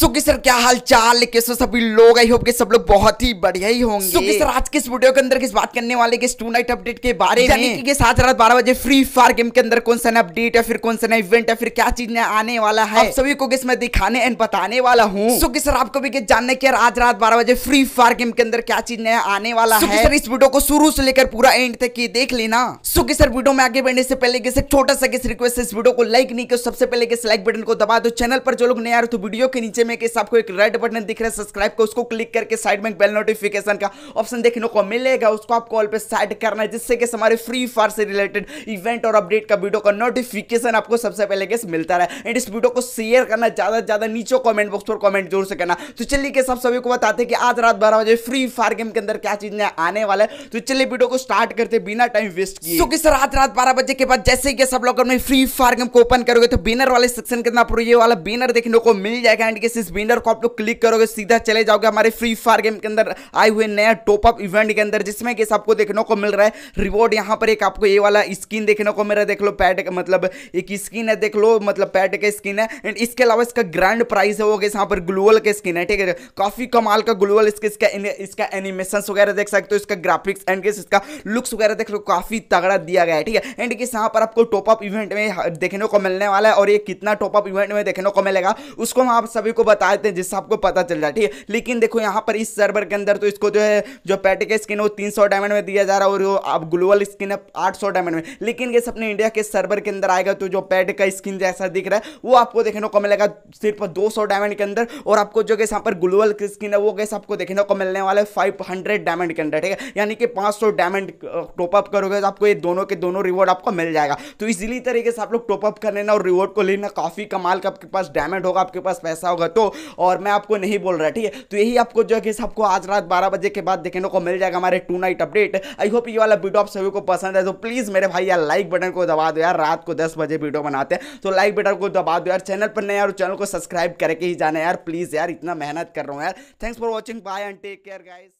सुखी सर क्या हाल चाल कैसे सभी लोग आई होप के सब लोग बहुत ही बढ़िया ही होंगे सुखी सर आज के इस वीडियो के अंदर किस बात करने वाले किस टू नाइट अपडेट के बारे में कि सात रात बारह बजे फ्री फायर गेम के अंदर कौन सा नया अपडेट है फिर कौन सा नया इवेंट है फिर क्या चीज नया आने वाला है आप सभी को किस मैं दिखाने एंड बताने वाला हूँ सुखी सर आपको भी जानने के आज रात बारह बजे फ्री फायर गेम के अंदर क्या चीज नया आने वाला है सर इस वीडियो को शुरू से लेकर पूरा एंड तक ये देख लेना सुखी सर वीडियो में आगे बढ़ने से पहले किसी छोटा सा किस रिक्वेस्ट इस वीडियो को लाइक नहीं करो सबसे पहले किस लाइक बटन को दबा दो चैनल पर जो लोग नया तो वीडियो के नीचे में कि आपको एक रेड बटन दिख रहा है सब्सक्राइब का उसको क्लिक करके साइड में बेल नोटिफिकेशन का ऑप्शन देखने को मिलेगा उसको आप कॉल पे सेट करना है जिससे कि हमारे फ्री फायर से रिलेटेड इवेंट और अपडेट का वीडियो का नोटिफिकेशन आपको सबसे पहले कैसे मिलता रहा एंड इस वीडियो को शेयर करना ज्यादा ज्यादा नीचे कॉमेंट बॉक्स पर कॉमेंट जोर से करना तो चलिए कि सब सभी को बताते कि आज रात बारह बजे फ्री फायर गेम के अंदर क्या चीज आने वाला है तो चलिए वीडियो को स्टार्ट करते बिना टाइम वेस्ट किए तो किस रात रात बारह बजे के बाद जैसे कि सब लोग अपने फ्री फायर गेम को ओपन करोगे तो बिनर वाले सेक्शन के अंदर आपको ये वाला बिनर देखने को मिल जाएगा एंड गाइस इस विनर को आप लोग क्लिक करोगे सीधा चले जाओगे हमारे फ्री फायर गेम के अंदर आए हुए नया टॉपअप इवेंट के अंदर जिसमें कि आपको देखने को मिल रहा है रिवॉर्ड यहाँ पर एक आपको ये वाला स्किन देखने को मिल रहा है देख लो पैड मतलब एक स्किन है देख लो मतलब पैड का स्किन है एंड इसके अलावा इसका ग्रैंड प्राइस है वो गेस यहाँ पर ग्लोअल का स्किन है ठीक है काफी कमाल का ग्लोअल इसके इसका इसका एनिमेशन वगैरह देख सकते हो इसका ग्राफिक्स एंड गेस इसका लुक्स वगैरह देख लो काफी तगड़ा दिया गया है ठीक है एंड किस यहाँ पर आपको टॉपअप इवेंट में देखने को मिलने वाला है और ये कितना टॉपअप इवेंट में देखने को मिलेगा उसको हम आप सभी आपको बता देते हैं जिससे आपको पता चल जाए ठीक है लेकिन देखो यहाँ पर इस सर्वर के अंदर तो इसको जो है जो पैटे का स्किन है वो तीन डायमंड में दिया जा रहा है और आप ग्लोबल स्किन है आठ डायमंड में लेकिन ये अपने इंडिया के सर्वर के अंदर आएगा तो जो पैड का स्किन जैसा दिख रहा है वो आपको देखने को मिलेगा सिर्फ दो डायमंड के अंदर और आपको जो कैसे यहाँ पर ग्लोबल स्किन है वो कैसे आपको देखने को मिलने वाला है फाइव डायमंड के अंदर ठीक है यानी कि पाँच डायमंड टॉपअप करोगे तो आपको ये दोनों के दोनों रिवॉर्ड आपको मिल जाएगा तो इजीली तरीके से आप लोग टॉपअप कर लेना और रिवॉर्ड को लेना काफ़ी कमाल का आपके पास डायमंड होगा आपके पास पैसा होगा तो और मैं आपको नहीं बोल रहा ठीक है तो यही आपको जो है कि सबको आज रात बारह बजे के बाद देखने को मिल जाएगा हमारे tonight update I hope ये वाला वीडियो आप सभी को पसंद है तो प्लीज़ मेरे भाई यार लाइक बटन को दबा दो यार रात को दस बजे वीडियो बनाते हैं तो लाइक बटन को दबा दो यार चैनल पर नए यार चैनल को सब्सक्राइब करके ही जाना यार प्लीज़ यार इतना मेहनत कर रहा हूँ यार thanks for watching bye and take care guys